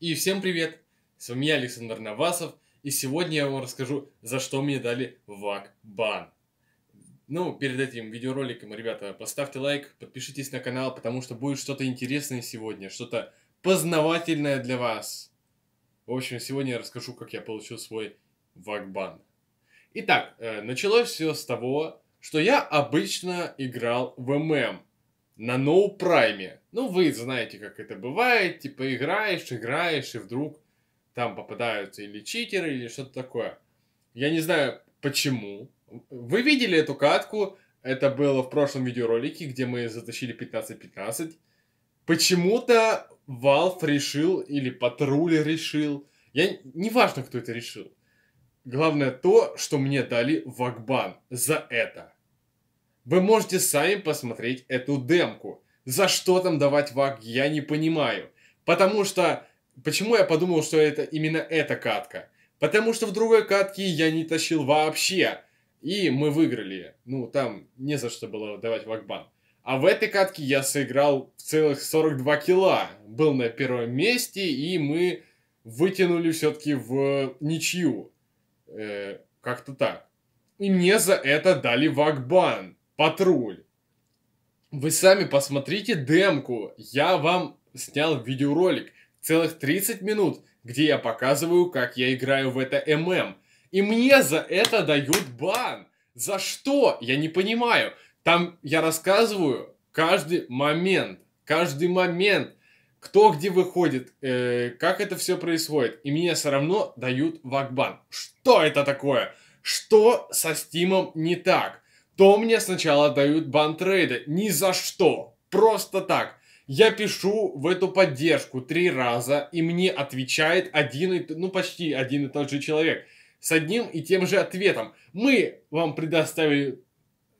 И всем привет! С вами я, Александр Навасов, и сегодня я вам расскажу, за что мне дали ВАК-бан. Ну, перед этим видеороликом, ребята, поставьте лайк, подпишитесь на канал, потому что будет что-то интересное сегодня, что-то познавательное для вас. В общем, сегодня я расскажу, как я получил свой ВАК-бан. Итак, э, началось все с того, что я обычно играл в ММ на ноу-прайме. Ну, вы знаете, как это бывает. Типа, играешь, играешь, и вдруг там попадаются или читеры, или что-то такое. Я не знаю, почему. Вы видели эту катку? Это было в прошлом видеоролике, где мы затащили 15-15. Почему-то Valve решил, или Патруль решил. Я... Неважно, кто это решил. Главное то, что мне дали вакбан за это. Вы можете сами посмотреть эту демку. За что там давать ваг, я не понимаю. Потому что... Почему я подумал, что это именно эта катка? Потому что в другой катке я не тащил вообще. И мы выиграли. Ну, там не за что было давать вагбан. А в этой катке я сыграл в целых 42 кило. Был на первом месте, и мы вытянули все-таки в ничью. Э, как-то так. И мне за это дали вагбан. Патруль. Вы сами посмотрите демку. Я вам снял видеоролик целых 30 минут, где я показываю, как я играю в это ММ. И мне за это дают бан. За что? Я не понимаю. Там я рассказываю каждый момент, каждый момент, кто где выходит, э, как это все происходит. И мне все равно дают вакбан. Что это такое? Что со Стимом не так? то мне сначала дают бан трейда. Ни за что. Просто так. Я пишу в эту поддержку три раза, и мне отвечает один, и, ну почти один и тот же человек с одним и тем же ответом. Мы вам предоставили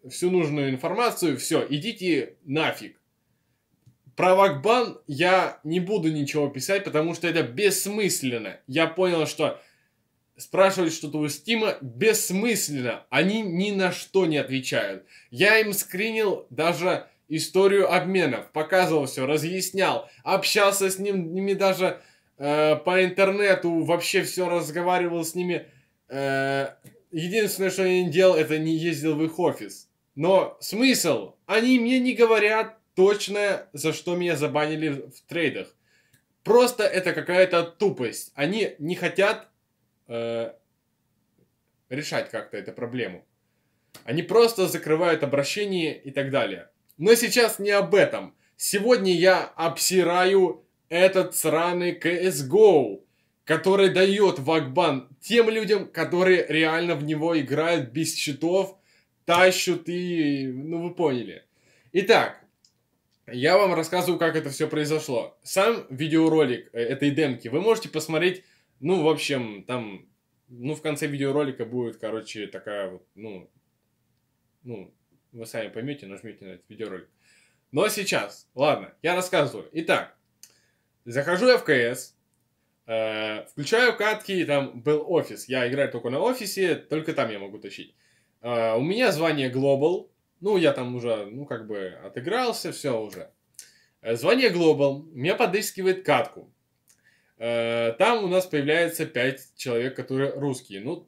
всю нужную информацию, все, идите нафиг. Про Вакбан я не буду ничего писать, потому что это бессмысленно. Я понял, что спрашивать что-то у Стима бессмысленно. Они ни на что не отвечают. Я им скринил даже историю обменов, показывал все, разъяснял, общался с ним, ними даже э, по интернету, вообще все разговаривал с ними. Э, единственное, что я не делал, это не ездил в их офис. Но смысл? Они мне не говорят точно, за что меня забанили в трейдах. Просто это какая-то тупость. Они не хотят э, решать как-то эту проблему. Они просто закрывают обращение и так далее. Но сейчас не об этом. Сегодня я обсираю этот сраный CSGO, который дает вакбан тем людям, которые реально в него играют без счетов, тащут и... Ну, вы поняли. Итак, я вам рассказываю, как это все произошло. Сам видеоролик э, этой демки вы можете посмотреть ну, в общем, там, ну, в конце видеоролика будет, короче, такая вот, ну, ну, вы сами поймете, нажмите на этот видеоролик. Но сейчас, ладно, я рассказываю. Итак, захожу я в КС, э, включаю катки, и там был офис. Я играю только на офисе, только там я могу тащить. Э, у меня звание Global, ну, я там уже, ну, как бы отыгрался, все уже. Э, звание Global, меня подыскивает катку. Э, там у нас появляется пять человек, которые русские. Ну,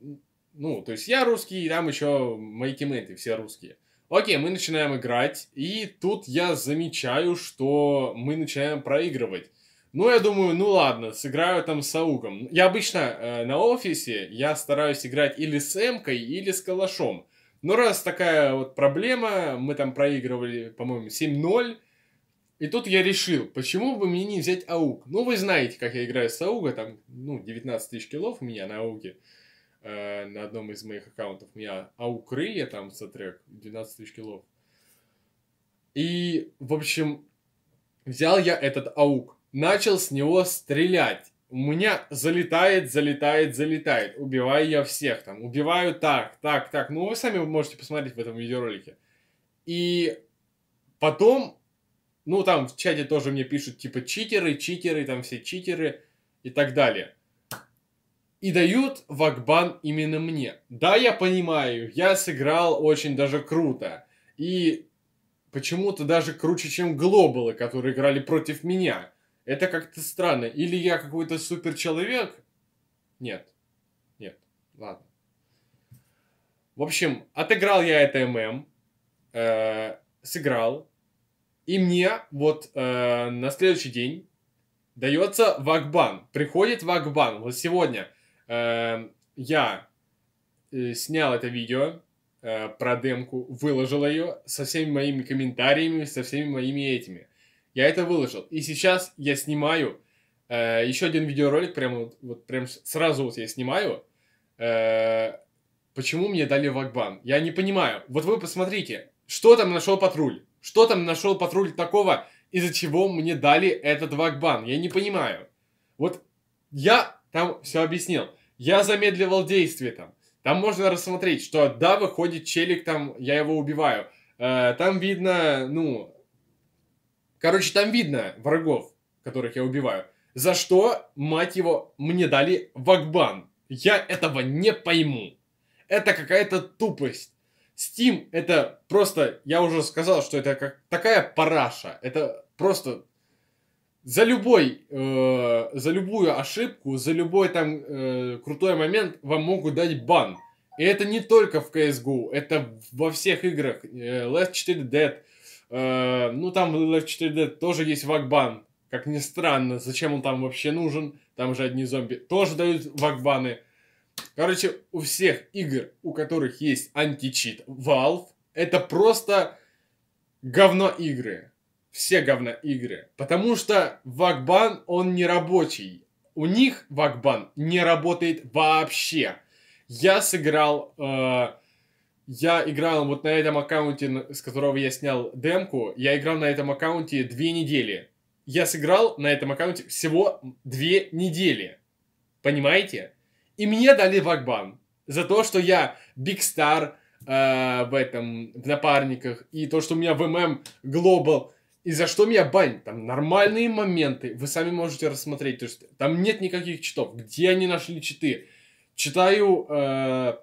ну, то есть я русский, и там еще мои тиммейты все русские. Окей, мы начинаем играть, и тут я замечаю, что мы начинаем проигрывать. Ну, я думаю, ну ладно, сыграю там с Аугом. Я обычно э, на офисе, я стараюсь играть или с Эмкой, или с Калашом. Но раз такая вот проблема, мы там проигрывали, по-моему, 7-0, и тут я решил, почему бы мне не взять аук? Ну, вы знаете, как я играю с ауга, там, ну, 19 тысяч килов у меня на ауге. Э, на одном из моих аккаунтов у меня аук я там сотрек, 12 тысяч килов. И, в общем, взял я этот аук, начал с него стрелять. У меня залетает, залетает, залетает. Убиваю я всех там. Убиваю так, так, так. Ну, вы сами можете посмотреть в этом видеоролике. И потом ну, там в чате тоже мне пишут, типа, читеры, читеры, там все читеры и так далее. И дают вакбан именно мне. Да, я понимаю, я сыграл очень даже круто. И почему-то даже круче, чем глобалы, которые играли против меня. Это как-то странно. Или я какой-то супер человек? Нет. Нет. Ладно. В общем, отыграл я это ММ. Э, сыграл. И мне вот э, на следующий день дается вакбан, Приходит вакбан. Вот сегодня э, я э, снял это видео э, про демку, выложил ее со всеми моими комментариями, со всеми моими этими. Я это выложил. И сейчас я снимаю э, еще один видеоролик, прям вот, вот прям сразу вот я снимаю. Э, почему мне дали вакбан? Я не понимаю. Вот вы посмотрите, что там нашел патруль. Что там нашел патруль такого, из-за чего мне дали этот вакбан? Я не понимаю. Вот я там все объяснил. Я замедливал действие там. Там можно рассмотреть, что да, выходит челик, там я его убиваю. Э, там видно, ну... Короче, там видно врагов, которых я убиваю. За что, мать его, мне дали вакбан. Я этого не пойму. Это какая-то тупость. Steam это просто, я уже сказал, что это как такая параша. Это просто за любой, э, за любую ошибку, за любой там э, крутой момент вам могут дать бан. И это не только в CSGO, это во всех играх. Э, Left 4 Dead, э, ну там в Left 4 Dead тоже есть вагбан. Как ни странно, зачем он там вообще нужен, там же одни зомби. Тоже дают вагбаны. Короче, у всех игр, у которых есть античит Valve, это просто говно игры. Все говно игры. Потому что Вагбан, он не рабочий. У них Вагбан не работает вообще. Я сыграл... Э, я играл вот на этом аккаунте, с которого я снял демку, я играл на этом аккаунте две недели. Я сыграл на этом аккаунте всего две недели. Понимаете? И мне дали вагбан за то, что я Big Star э, в этом, в напарниках, и то, что у меня в ММ Global, и за что меня банят. Там нормальные моменты, вы сами можете рассмотреть, то есть там нет никаких читов, где они нашли читы. Читаю э,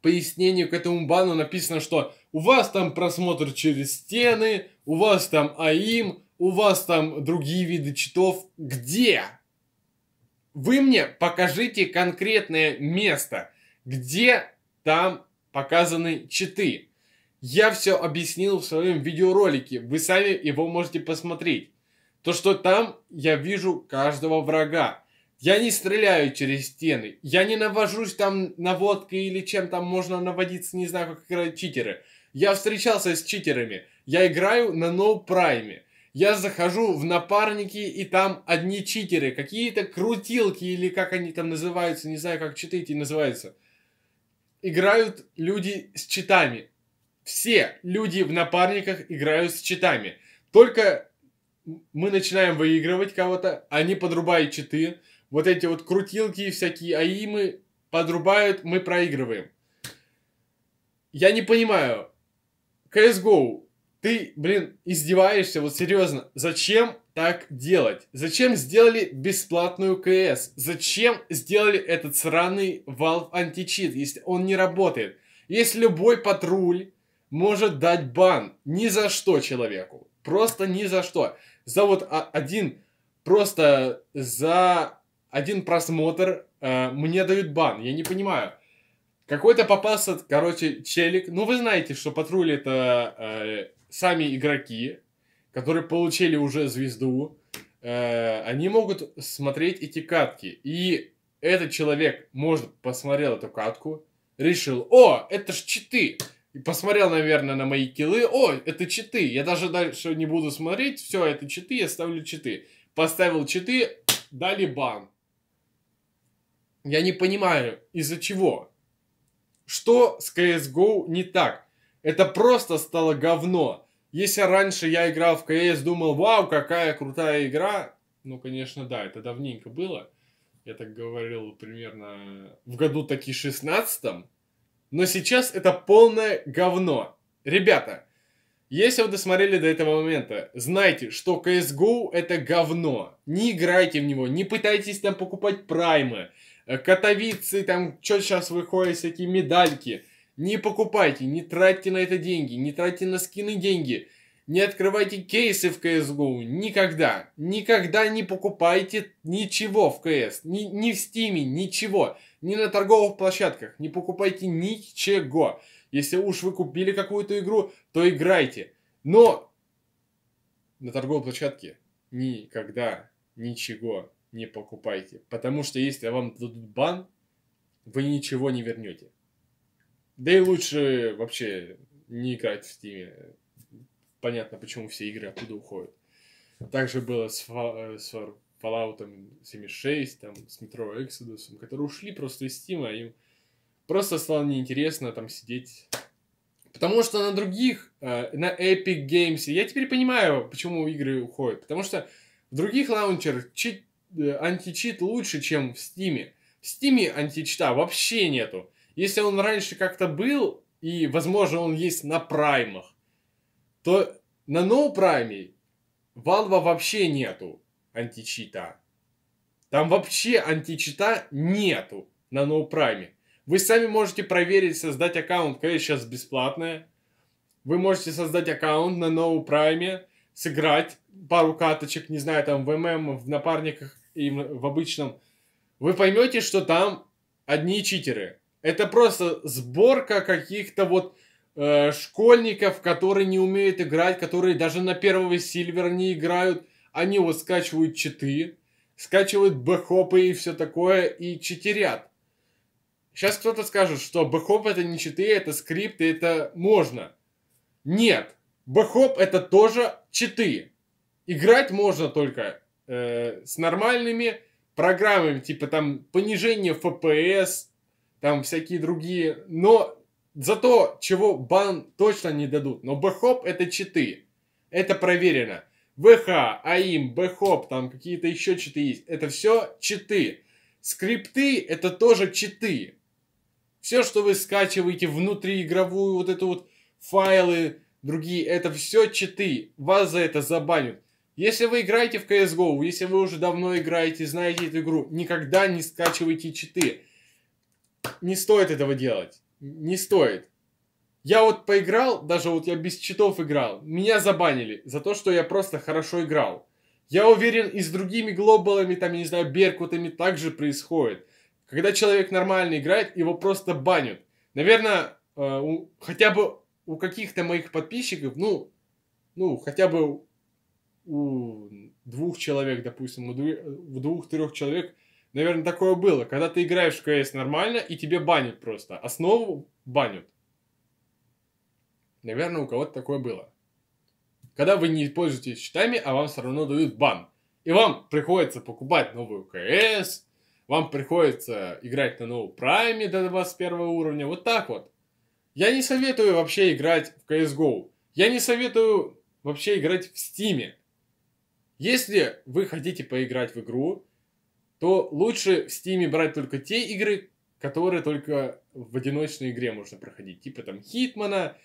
пояснение к этому бану, написано, что у вас там просмотр через стены, у вас там АИМ, у вас там другие виды читов. Где? Вы мне покажите конкретное место, где там показаны читы. Я все объяснил в своем видеоролике, вы сами его можете посмотреть. То, что там я вижу каждого врага. Я не стреляю через стены, я не навожусь там наводкой или чем там можно наводиться, не знаю, как играют читеры. Я встречался с читерами, я играю на ноу-прайме. No я захожу в напарники, и там одни читеры, какие-то крутилки, или как они там называются, не знаю, как читы называются. Играют люди с читами. Все люди в напарниках играют с читами. Только мы начинаем выигрывать кого-то, они подрубают читы. Вот эти вот крутилки всякие, аимы подрубают, мы проигрываем. Я не понимаю. CSGO ты, блин, издеваешься, вот серьезно. Зачем так делать? Зачем сделали бесплатную КС? Зачем сделали этот сраный Valve античит, если он не работает? Если любой патруль может дать бан ни за что человеку. Просто ни за что. За вот а, один, просто за один просмотр э, мне дают бан. Я не понимаю. Какой-то попался, короче, челик. Ну, вы знаете, что патруль это э, сами игроки, которые получили уже звезду, э, они могут смотреть эти катки. И этот человек, может, посмотрел эту катку, решил, о, это ж читы, и посмотрел, наверное, на мои килы, о, это читы, я даже дальше не буду смотреть, все, это читы, я ставлю читы. Поставил читы, дали бан. Я не понимаю, из-за чего. Что с CSGO не так? Это просто стало говно. Если раньше я играл в КС, думал, вау, какая крутая игра. Ну, конечно, да, это давненько было. Я так говорил примерно в году таки 16 Но сейчас это полное говно. Ребята, если вы досмотрели до этого момента, знайте, что CSGO это говно. Не играйте в него, не пытайтесь там покупать праймы, э, котовицы, там, что сейчас выходит, всякие медальки – не покупайте, не тратьте на это деньги, не тратьте на скины деньги. Не открывайте кейсы в CSGO никогда. Никогда не покупайте ничего в CS. Ни, ни в Steam, ничего. Ни на торговых площадках. Не покупайте ничего. Если уж вы купили какую-то игру, то играйте. Но на торговой площадке никогда ничего не покупайте. Потому что если вам дадут бан, вы ничего не вернете. Да и лучше вообще не играть в Steam. Понятно, почему все игры оттуда уходят. Также было с, э, с Fallout 76, там, с Metro Exodus, которые ушли просто из Steam, а им просто стало неинтересно там сидеть. Потому что на других, э, на Epic Games, я теперь понимаю, почему игры уходят. Потому что в других лаунчерах чит, э, античит лучше, чем в Steam. В Steam античита вообще нету. Если он раньше как-то был, и, возможно, он есть на праймах, то на ноу-прайме Valve вообще нету античита. Там вообще античита нету на ноу-прайме. Вы сами можете проверить, создать аккаунт, конечно, сейчас бесплатное. Вы можете создать аккаунт на ноу-прайме, сыграть пару каточек, не знаю, там в ММ, в напарниках и в обычном. Вы поймете, что там одни читеры. Это просто сборка каких-то вот э, школьников, которые не умеют играть, которые даже на первого Сильвера не играют. Они вот скачивают читы, скачивают бэхопы и все такое, и читерят. Сейчас кто-то скажет, что бэхоп это не читы, это скрипты, это можно. Нет, бэхоп это тоже читы. Играть можно только э, с нормальными программами, типа там понижение FPS, там всякие другие, но зато чего бан точно не дадут. Но бэхоп это читы, это проверено. ВХ, АИМ, бхоп, там какие-то еще читы есть. Это все читы. Скрипты это тоже читы. Все, что вы скачиваете внутриигровую, вот это вот файлы, другие, это все читы. Вас за это забанят. Если вы играете в CSGO, если вы уже давно играете, знаете эту игру, никогда не скачивайте читы не стоит этого делать. Не стоит. Я вот поиграл, даже вот я без читов играл. Меня забанили за то, что я просто хорошо играл. Я уверен, и с другими глобалами, там, я не знаю, беркутами также происходит. Когда человек нормально играет, его просто банят. Наверное, э, у, хотя бы у каких-то моих подписчиков, ну, ну, хотя бы у двух человек, допустим, у э, двух-трех человек – Наверное, такое было. Когда ты играешь в КС нормально, и тебе банят просто. Основу банят. Наверное, у кого-то такое было. Когда вы не пользуетесь счетами, а вам все равно дают бан. И вам приходится покупать новую КС, вам приходится играть на новом прайме до 21 уровня. Вот так вот. Я не советую вообще играть в CSGO. Я не советую вообще играть в Стиме. Если вы хотите поиграть в игру, то лучше в Steam брать только те игры, которые только в одиночной игре можно проходить. Типа там Хитмана,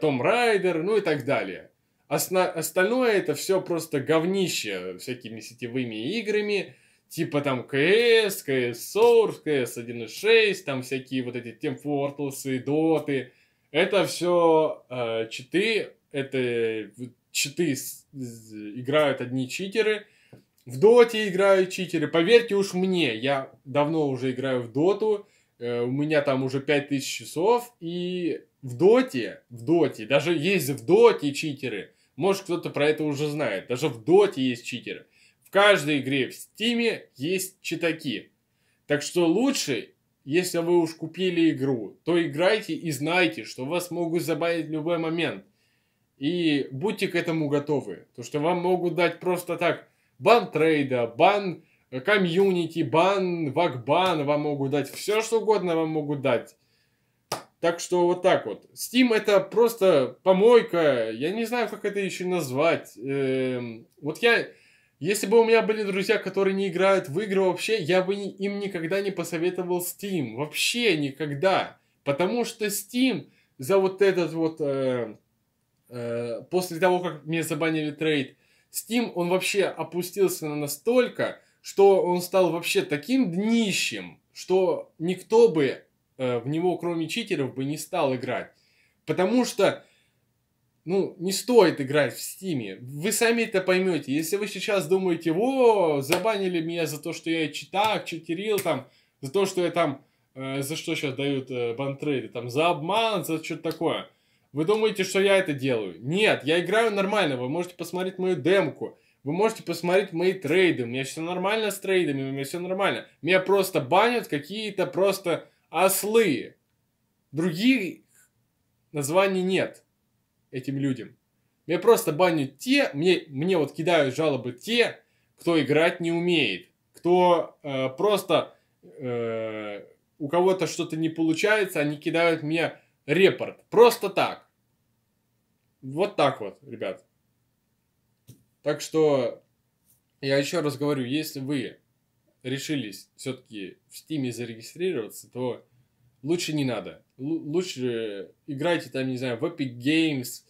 Том э, Райдер, ну и так далее. Осно... Остальное это все просто говнище всякими сетевыми играми, типа там КС, КС Source, КС 1.6, там всякие вот эти Team Fortress, Доты. Это все э, читы, это читы с... играют одни читеры – в доте играют читеры. Поверьте уж мне, я давно уже играю в доту. Э, у меня там уже 5000 часов. И в доте, в доте, даже есть в доте читеры. Может, кто-то про это уже знает. Даже в доте есть читеры. В каждой игре в стиме есть читаки. Так что лучше, если вы уж купили игру, то играйте и знайте, что вас могут забанить в любой момент. И будьте к этому готовы. То, что вам могут дать просто так бан трейда, бан э, комьюнити, бан, вакбан вам могут дать. Все, что угодно вам могут дать. Так что вот так вот. Steam это просто помойка. Я не знаю, как это еще назвать. Эм, вот я... Если бы у меня были друзья, которые не играют в игры вообще, я бы им никогда не посоветовал Steam. Вообще никогда. Потому что Steam за вот этот вот... Э, э, после того, как мне забанили трейд, Steam, он вообще опустился на настолько, что он стал вообще таким днищем, что никто бы э, в него, кроме читеров, бы не стал играть. Потому что, ну, не стоит играть в Стиме. Вы сами это поймете. Если вы сейчас думаете, о, забанили меня за то, что я читал, читерил там, за то, что я там, э, за что сейчас дают э, бантрейды, там, за обман, за что-то такое – вы думаете, что я это делаю? Нет, я играю нормально. Вы можете посмотреть мою демку. Вы можете посмотреть мои трейды. У меня все нормально с трейдами, у меня все нормально. Меня просто банят какие-то просто ослы. Других названий нет этим людям. Меня просто банят те, мне, мне вот кидают жалобы те, кто играть не умеет, кто э, просто э, у кого-то что-то не получается, они кидают меня репорт. Просто так. Вот так вот, ребят. Так что я еще раз говорю, если вы решились все-таки в Стиме зарегистрироваться, то лучше не надо. Л- лучше играйте там, не знаю, в Epic Games.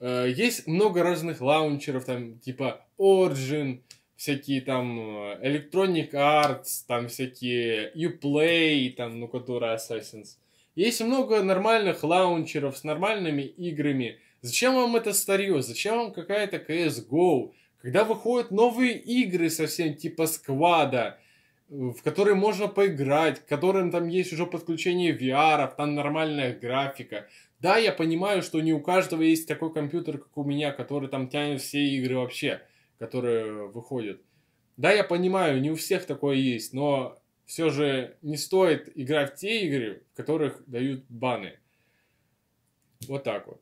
Э- есть много разных лаунчеров, там типа Origin, всякие там э, Electronic Arts, там всякие Uplay, там, ну, которые Assassin's. Есть много нормальных лаунчеров с нормальными играми. Зачем вам это старье? Зачем вам какая-то CSGO? Когда выходят новые игры совсем типа сквада, в которые можно поиграть, к которым там есть уже подключение VR, там нормальная графика. Да, я понимаю, что не у каждого есть такой компьютер, как у меня, который там тянет все игры вообще, которые выходят. Да, я понимаю, не у всех такое есть, но все же не стоит играть в те игры, в которых дают баны. Вот так вот.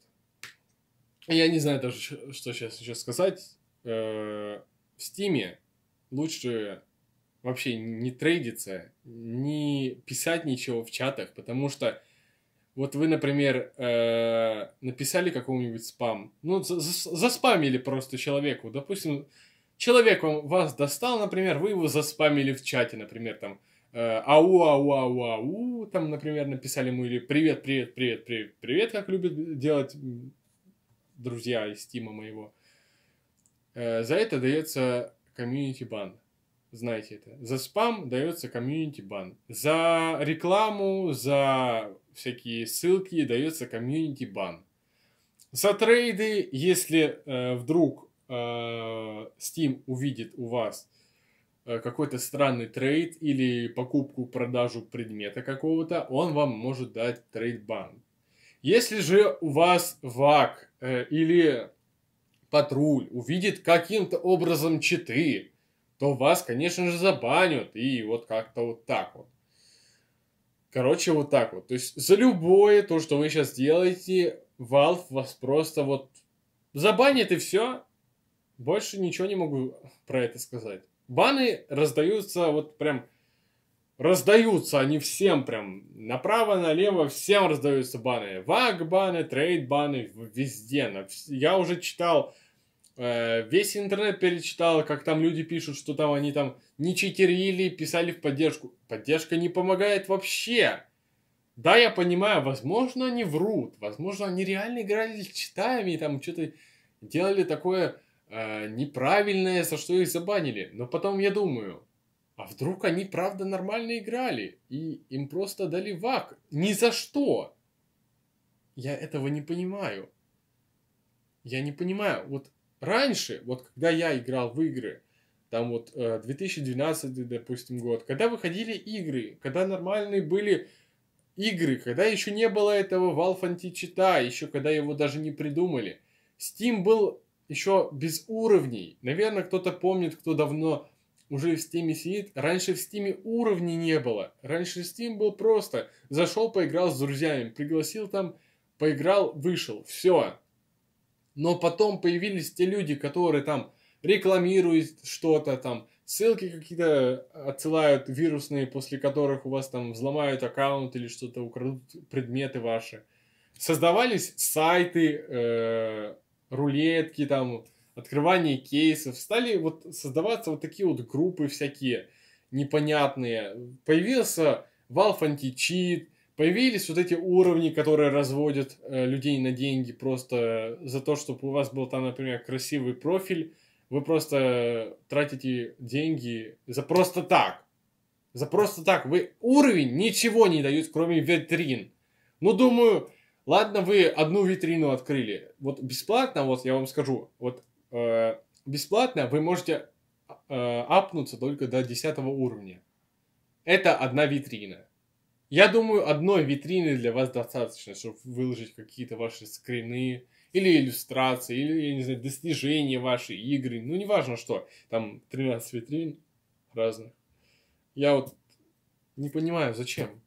Я не знаю даже, что сейчас еще сказать. Э, в Стиме лучше вообще не трейдиться, не писать ничего в чатах, потому что вот вы, например, э, написали какого нибудь спам, ну, заспамили просто человеку, допустим, человек вам, вас достал, например, вы его заспамили в чате, например, там, Э, ау, ау, ау, ау, там, например, написали ему, или привет, привет, привет, привет, привет, как любят делать друзья из Тима моего. Э, за это дается комьюнити бан. Знаете это. За спам дается комьюнити бан. За рекламу, за всякие ссылки дается комьюнити бан. За трейды, если э, вдруг э, Steam увидит у вас Э, какой-то странный трейд или покупку-продажу предмета какого-то, он вам может дать трейд-бан. Если же у вас ВАК э, или патруль увидит каким-то образом читы, то вас, конечно же, забанят. И вот как-то вот так вот. Короче, вот так вот. То есть за любое то, что вы сейчас делаете, Valve вас просто вот забанит и все. Больше ничего не могу про это сказать баны раздаются вот прям раздаются они всем прям направо налево всем раздаются баны ваг баны трейд баны везде я уже читал э, весь интернет перечитал, как там люди пишут, что там они там не читерили, писали в поддержку. Поддержка не помогает вообще. Да, я понимаю, возможно, они врут, возможно, они реально играли с читами, там что-то делали такое э, неправильное, за что их забанили. Но потом я думаю, а вдруг они правда нормально играли, и им просто дали вак? Ни за что! Я этого не понимаю. Я не понимаю. Вот раньше, вот когда я играл в игры, там вот 2012, э, допустим, год, когда выходили игры, когда нормальные были игры, когда еще не было этого Valve anti а еще когда его даже не придумали. Steam был еще без уровней. Наверное, кто-то помнит, кто давно уже в Steam сидит. Раньше в Steam уровней не было. Раньше Steam был просто. Зашел, поиграл с друзьями, пригласил там, поиграл, вышел. Все. Но потом появились те люди, которые там рекламируют что-то, там ссылки какие-то э, отсылают вирусные, после которых у вас там взломают аккаунт или что-то, украдут предметы ваши. Создавались сайты, э рулетки, там, открывание кейсов, стали вот создаваться вот такие вот группы всякие непонятные. Появился Valve Anti-Cheat, появились вот эти уровни, которые разводят э, людей на деньги просто за то, чтобы у вас был там, например, красивый профиль, вы просто тратите деньги за просто так. За просто так. Вы уровень ничего не дают, кроме витрин. Ну, думаю, Ладно, вы одну витрину открыли. Вот бесплатно, вот я вам скажу, вот э, бесплатно вы можете э, апнуться только до 10 уровня. Это одна витрина. Я думаю, одной витрины для вас достаточно, чтобы выложить какие-то ваши скрины, или иллюстрации, или, я не знаю, достижения вашей игры, ну, неважно что, там 13 витрин разных. Я вот не понимаю, зачем?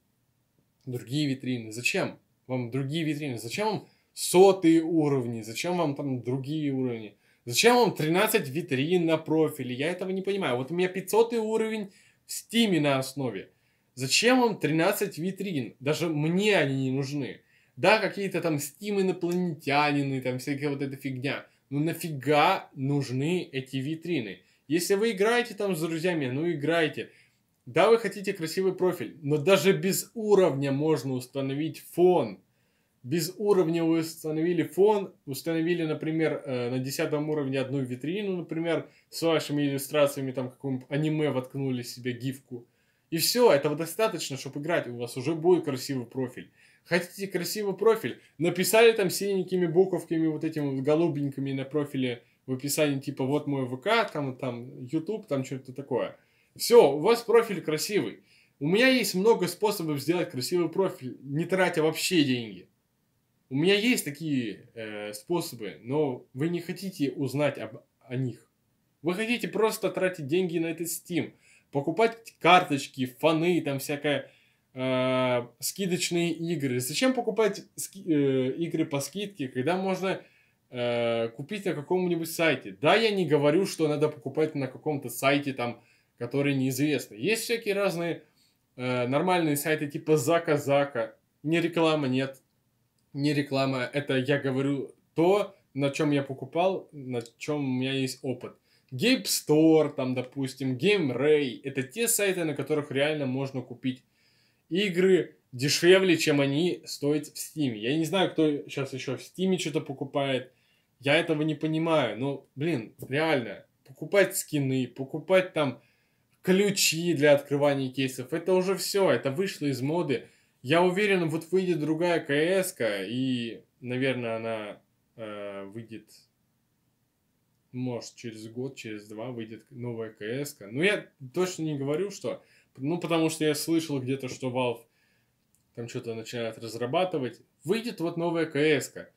Другие витрины, зачем? вам другие витрины? Зачем вам сотые уровни? Зачем вам там другие уровни? Зачем вам 13 витрин на профиле? Я этого не понимаю. Вот у меня 500 уровень в стиме на основе. Зачем вам 13 витрин? Даже мне они не нужны. Да, какие-то там Steam инопланетянины, там всякая вот эта фигня. Ну нафига нужны эти витрины? Если вы играете там с друзьями, ну играйте. Да, вы хотите красивый профиль, но даже без уровня можно установить фон. Без уровня вы установили фон, установили, например, э, на десятом уровне одну витрину, например, с вашими иллюстрациями, там, какому-нибудь аниме воткнули себе гифку. И все, этого достаточно, чтобы играть, у вас уже будет красивый профиль. Хотите красивый профиль? Написали там синенькими буковками, вот этими вот голубенькими на профиле в описании, типа, вот мой ВК, там, там, YouTube, там, что-то такое – все, у вас профиль красивый. У меня есть много способов сделать красивый профиль, не тратя вообще деньги. У меня есть такие э, способы, но вы не хотите узнать об, о них. Вы хотите просто тратить деньги на этот Steam, покупать карточки, фаны, там всякое, э, скидочные игры. Зачем покупать ски, э, игры по скидке, когда можно э, купить на каком-нибудь сайте? Да, я не говорю, что надо покупать на каком-то сайте там которые неизвестны. Есть всякие разные э, нормальные сайты типа Зака-Зака. Не реклама, нет. Не реклама, это я говорю то, на чем я покупал, на чем у меня есть опыт. Gabe Store, там, допустим, Game Ray, это те сайты, на которых реально можно купить игры дешевле, чем они стоят в Steam. Я не знаю, кто сейчас еще в Steam что-то покупает. Я этого не понимаю. Но, блин, реально, покупать скины, покупать там ключи для открывания кейсов. Это уже все, это вышло из моды. Я уверен, вот выйдет другая кс и, наверное, она э, выйдет, может, через год, через два выйдет новая кс -ка. Но я точно не говорю, что... Ну, потому что я слышал где-то, что Valve там что-то начинает разрабатывать. Выйдет вот новая кс -ка.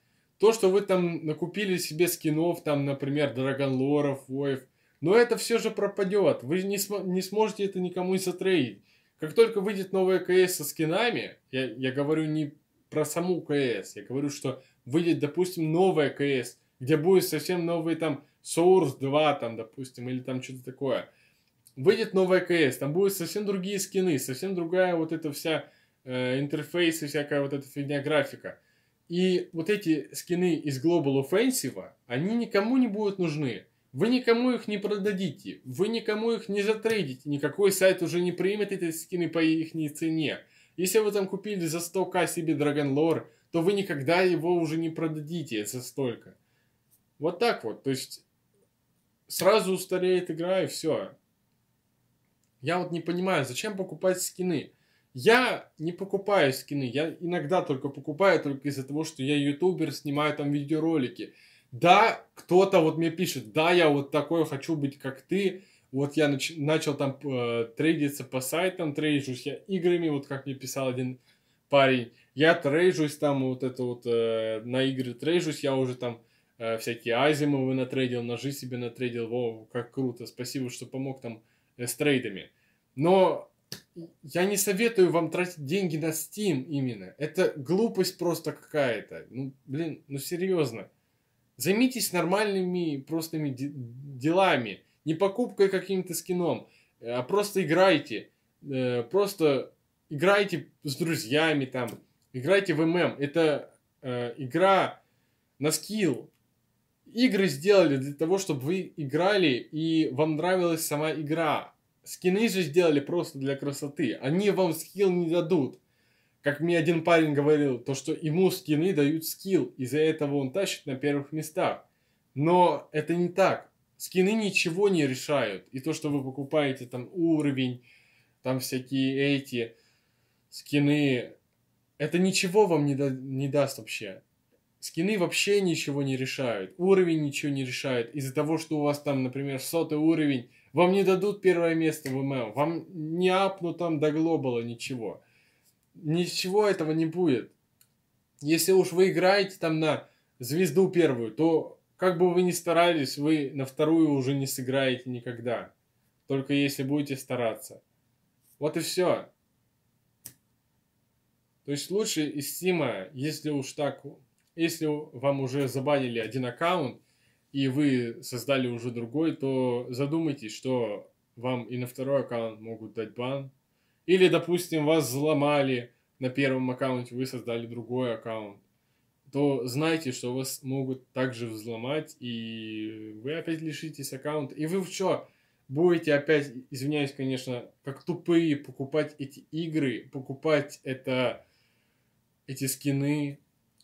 То, что вы там накупили себе скинов, там, например, Драгонлоров, Воев, но это все же пропадет. Вы не, см- не сможете это никому затрейдить. Как только выйдет новая КС со скинами, я, я говорю не про саму КС, я говорю, что выйдет, допустим, новая КС, где будет совсем новый там Source 2, там, допустим, или там что-то такое. Выйдет новая КС, там будут совсем другие скины, совсем другая вот эта вся э, интерфейс и всякая вот эта фигня графика. И вот эти скины из Global Offensive, они никому не будут нужны. Вы никому их не продадите, вы никому их не затрейдите, никакой сайт уже не примет эти скины по их цене. Если вы там купили за 100к себе Dragon Lore, то вы никогда его уже не продадите за столько. Вот так вот, то есть сразу устареет игра и все. Я вот не понимаю, зачем покупать скины? Я не покупаю скины, я иногда только покупаю только из-за того, что я ютубер, снимаю там видеоролики да, кто-то вот мне пишет, да, я вот такой хочу быть, как ты, вот я нач- начал там э, трейдиться по сайтам, трейджусь я играми, вот как мне писал один парень, я трейджусь там, вот это вот э, на игры трейджусь, я уже там э, всякие азимовы натрейдил, ножи себе натрейдил, во, как круто, спасибо, что помог там э, с трейдами. Но я не советую вам тратить деньги на Steam именно. Это глупость просто какая-то. Ну, блин, ну серьезно. Займитесь нормальными простыми делами. Не покупкой каким-то скином, а просто играйте. Э, просто играйте с друзьями там. Играйте в ММ. Это э, игра на скилл. Игры сделали для того, чтобы вы играли и вам нравилась сама игра. Скины же сделали просто для красоты. Они вам скилл не дадут. Как мне один парень говорил, то что ему скины дают скилл, из-за этого он тащит на первых местах. Но это не так. Скины ничего не решают. И то, что вы покупаете там уровень, там всякие эти скины, это ничего вам не, да, не даст вообще. Скины вообще ничего не решают. Уровень ничего не решает. Из-за того, что у вас там, например, сотый уровень, вам не дадут первое место в ММ. Вам не апну там до глобала ничего ничего этого не будет. Если уж вы играете там на звезду первую, то как бы вы ни старались, вы на вторую уже не сыграете никогда. Только если будете стараться. Вот и все. То есть лучше из Стима, если уж так, если вам уже забанили один аккаунт, и вы создали уже другой, то задумайтесь, что вам и на второй аккаунт могут дать бан, или, допустим, вас взломали, на первом аккаунте вы создали другой аккаунт, то знайте, что вас могут также взломать, и вы опять лишитесь аккаунта. И вы в что? Будете опять, извиняюсь, конечно, как тупые покупать эти игры, покупать это, эти скины.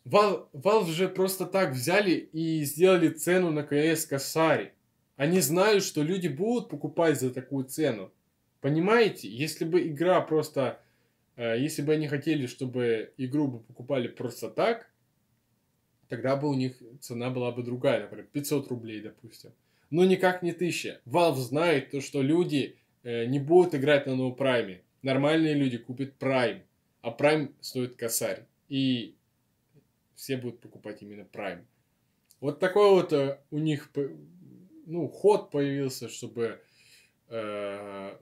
Valve, Valve же просто так взяли и сделали цену на КС Касари. Они знают, что люди будут покупать за такую цену. Понимаете, если бы игра просто... Э, если бы они хотели, чтобы игру бы покупали просто так, тогда бы у них цена была бы другая, например, 500 рублей, допустим. Но никак не 1000. Valve знает то, что люди э, не будут играть на ноупрайме. No Нормальные люди купят Prime, а Prime стоит косарь. И все будут покупать именно Prime. Вот такой вот э, у них ну, ход появился, чтобы э,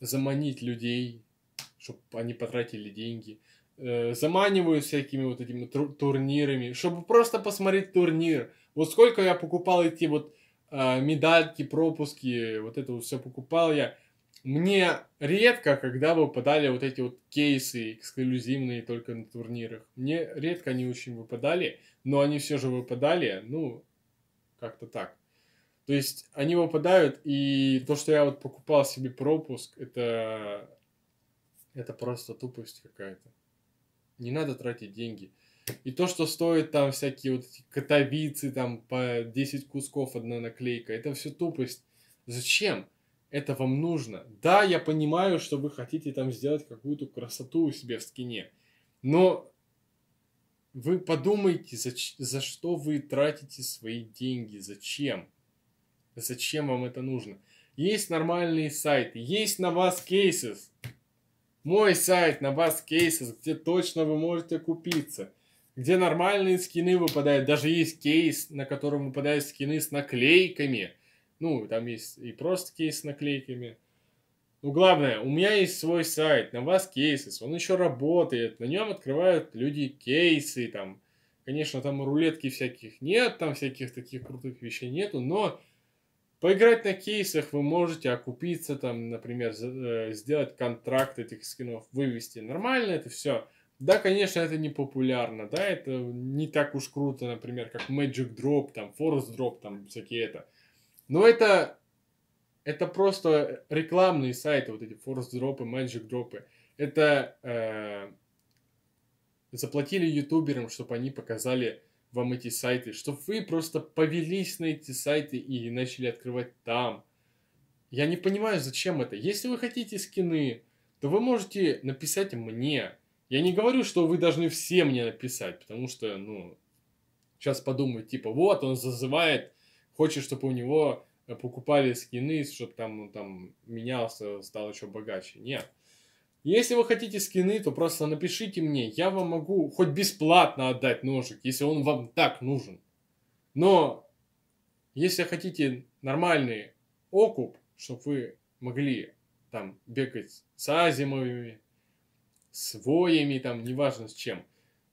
заманить людей, чтобы они потратили деньги. Э, заманиваю всякими вот этими турнирами, чтобы просто посмотреть турнир. Вот сколько я покупал эти вот э, медальки, пропуски, вот это все покупал я. Мне редко, когда выпадали вот эти вот кейсы эксклюзивные только на турнирах. Мне редко они очень выпадали, но они все же выпадали, ну, как-то так. То есть они выпадают, и то, что я вот покупал себе пропуск, это, это просто тупость какая-то. Не надо тратить деньги. И то, что стоит там всякие вот эти котовицы, там по 10 кусков одна наклейка, это все тупость. Зачем? Это вам нужно. Да, я понимаю, что вы хотите там сделать какую-то красоту у себя в скине, но вы подумайте, за, за что вы тратите свои деньги, зачем? Зачем вам это нужно? Есть нормальные сайты, есть на вас кейсис. Мой сайт на вас кейсис, где точно вы можете купиться. Где нормальные скины выпадают. Даже есть кейс, на котором выпадают скины с наклейками. Ну, там есть и просто кейс с наклейками. Ну, главное, у меня есть свой сайт, на вас кейсис, он еще работает, на нем открывают люди кейсы, там, конечно, там рулетки всяких нет, там всяких таких крутых вещей нету, но Поиграть на кейсах вы можете, окупиться там, например, э, сделать контракт этих скинов, вывести. Нормально это все. Да, конечно, это не популярно, да, это не так уж круто, например, как Magic Drop, там, Force Drop, там, всякие это. Но это, это просто рекламные сайты, вот эти Force Drop и Magic Drop. Это э, заплатили ютуберам, чтобы они показали вам эти сайты, чтобы вы просто повелись на эти сайты и начали открывать там. Я не понимаю, зачем это. Если вы хотите скины, то вы можете написать мне. Я не говорю, что вы должны все мне написать, потому что, ну, сейчас подумают, типа, вот, он зазывает, хочет, чтобы у него э, покупали скины, чтобы там, ну, там, менялся, стал еще богаче. Нет. Если вы хотите скины, то просто напишите мне, я вам могу хоть бесплатно отдать ножик, если он вам так нужен. Но если хотите нормальный окуп, чтобы вы могли там бегать с азимовыми, с воями, там, неважно с чем,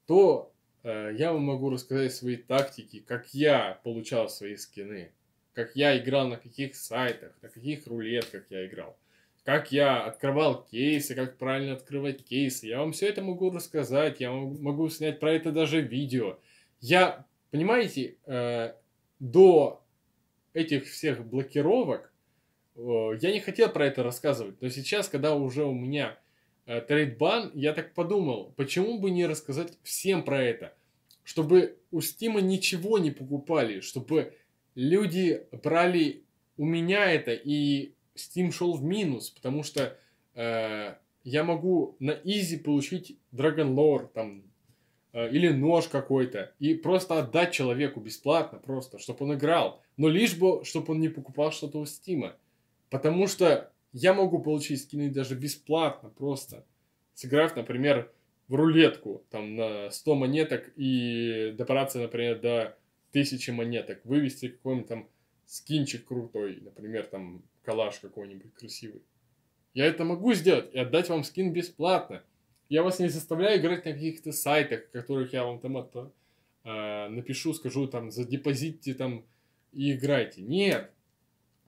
то э, я вам могу рассказать свои тактики, как я получал свои скины, как я играл на каких сайтах, на каких рулетках я играл как я открывал кейсы, как правильно открывать кейсы. Я вам все это могу рассказать, я могу снять про это даже видео. Я, понимаете, э, до этих всех блокировок э, я не хотел про это рассказывать, но сейчас, когда уже у меня э, трейдбан, я так подумал, почему бы не рассказать всем про это, чтобы у Стима ничего не покупали, чтобы люди брали у меня это и Steam шел в минус, потому что э, я могу на изи получить Dragon Lore, там, э, или нож какой-то, и просто отдать человеку бесплатно, просто, чтобы он играл. Но лишь бы, чтобы он не покупал что-то у Стима. Потому что я могу получить скины даже бесплатно просто, сыграв, например, в рулетку, там, на 100 монеток и добраться, например, до 1000 монеток, вывести какой-нибудь там скинчик крутой, например, там, коллаж какой-нибудь красивый. Я это могу сделать и отдать вам скин бесплатно. Я вас не заставляю играть на каких-то сайтах, которых я вам там это, э, напишу, скажу там, задепозитите там и играйте. Нет.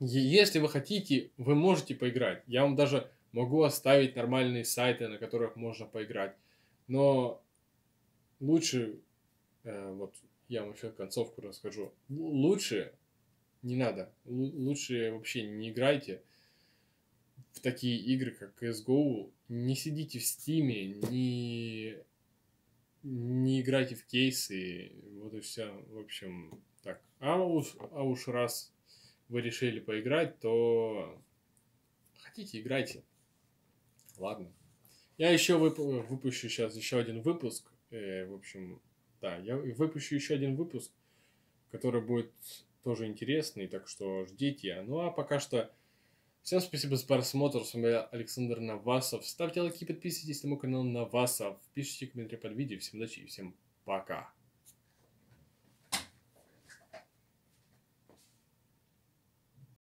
Если вы хотите, вы можете поиграть. Я вам даже могу оставить нормальные сайты, на которых можно поиграть. Но лучше, э, вот я вам еще концовку расскажу, лучше не надо. лучше вообще не играйте в такие игры, как CSGO. Не сидите в стиме, не, не играйте в кейсы. Вот и все. В общем, так. А уж, а уж раз вы решили поиграть, то хотите, играйте. Ладно. Я еще вып... выпущу сейчас еще один выпуск. Э, в общем, да, я выпущу еще один выпуск, который будет тоже интересный, так что ждите. Ну а пока что всем спасибо за просмотр. С вами Александр Навасов. Ставьте лайки, подписывайтесь на мой канал Навасов. Пишите комментарии под видео. Всем удачи и всем пока.